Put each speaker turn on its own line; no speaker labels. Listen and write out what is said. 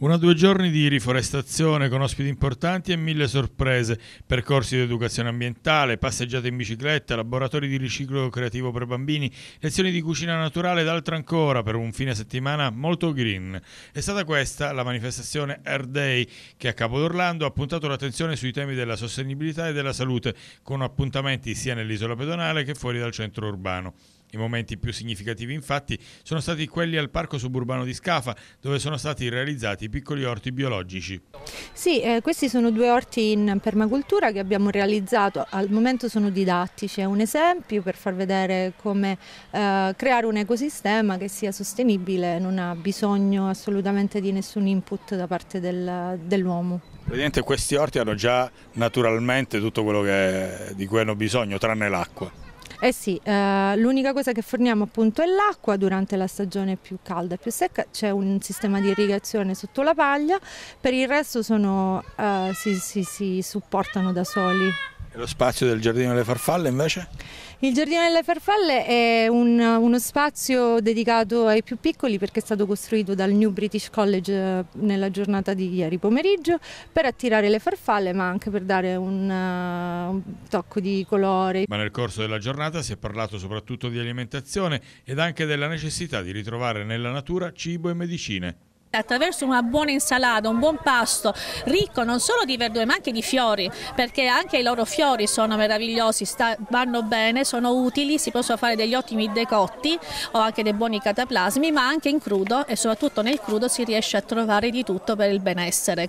Una o due giorni di riforestazione con ospiti importanti e mille sorprese, percorsi di educazione ambientale, passeggiate in bicicletta, laboratori di riciclo creativo per bambini, lezioni di cucina naturale ed altro ancora per un fine settimana molto green. È stata questa la manifestazione Air Day che a Capo d'Orlando ha puntato l'attenzione sui temi della sostenibilità e della salute, con appuntamenti sia nell'isola pedonale che fuori dal centro urbano. I momenti più significativi infatti sono stati quelli al parco suburbano di Scafa dove sono stati realizzati i piccoli orti biologici.
Sì, eh, questi sono due orti in permacultura che abbiamo realizzato, al momento sono didattici, è un esempio per far vedere come eh, creare un ecosistema che sia sostenibile, non ha bisogno assolutamente di nessun input da parte del, dell'uomo.
Praticamente questi orti hanno già naturalmente tutto quello che, di cui hanno bisogno, tranne l'acqua.
Eh sì, eh, l'unica cosa che forniamo appunto è l'acqua durante la stagione più calda e più secca, c'è un sistema di irrigazione sotto la paglia, per il resto sono, eh, si, si, si supportano da soli.
E lo spazio del Giardino delle Farfalle invece?
Il Giardino delle Farfalle è un, uno spazio dedicato ai più piccoli perché è stato costruito dal New British College eh, nella giornata di ieri pomeriggio per attirare le farfalle ma anche per dare un, eh, un tocco di colore.
Ma nel corso della giornata si è parlato soprattutto di alimentazione ed anche della necessità di ritrovare nella natura cibo e medicine
attraverso una buona insalata, un buon pasto ricco non solo di verdure ma anche di fiori perché anche i loro fiori sono meravigliosi, sta, vanno bene, sono utili, si possono fare degli ottimi decotti o anche dei buoni cataplasmi ma anche in crudo e soprattutto nel crudo si riesce a trovare di tutto per il benessere.